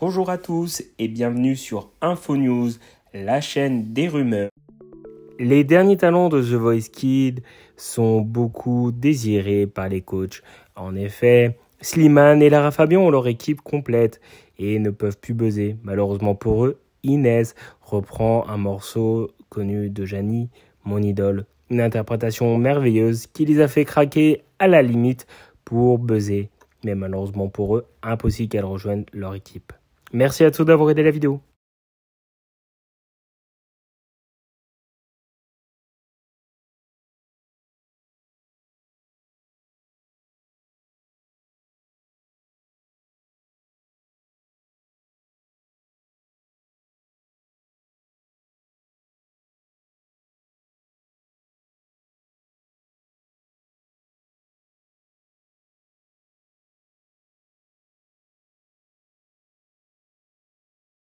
Bonjour à tous et bienvenue sur InfoNews, la chaîne des rumeurs. Les derniers talents de The Voice Kid sont beaucoup désirés par les coachs. En effet, Slimane et Lara Fabian ont leur équipe complète et ne peuvent plus buzzer. Malheureusement pour eux, Inès reprend un morceau connu de Jani, mon idole. Une interprétation merveilleuse qui les a fait craquer à la limite pour buzzer. Mais malheureusement pour eux, impossible qu'elles rejoignent leur équipe. Merci à tous d'avoir aidé la vidéo.